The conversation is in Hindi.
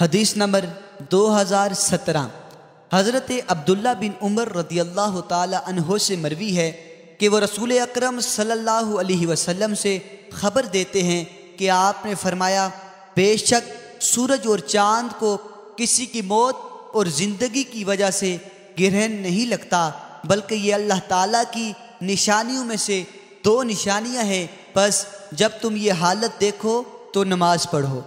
हदीस नंबर 2017 हज़रत अब्दुल्ला बिन उमर रदी अल्लाह तहों से मरवी है कि वह रसूल अक्रम सल्लल्लाहु अलैहि वसल्लम से ख़बर देते हैं कि आपने फरमाया बेशक सूरज और चांद को किसी की मौत और ज़िंदगी की वजह से ग्रहण नहीं लगता बल्कि ये अल्लाह ताला की निशानियों में से दो निशानियां हैं बस जब तुम ये हालत देखो तो नमाज़ पढ़ो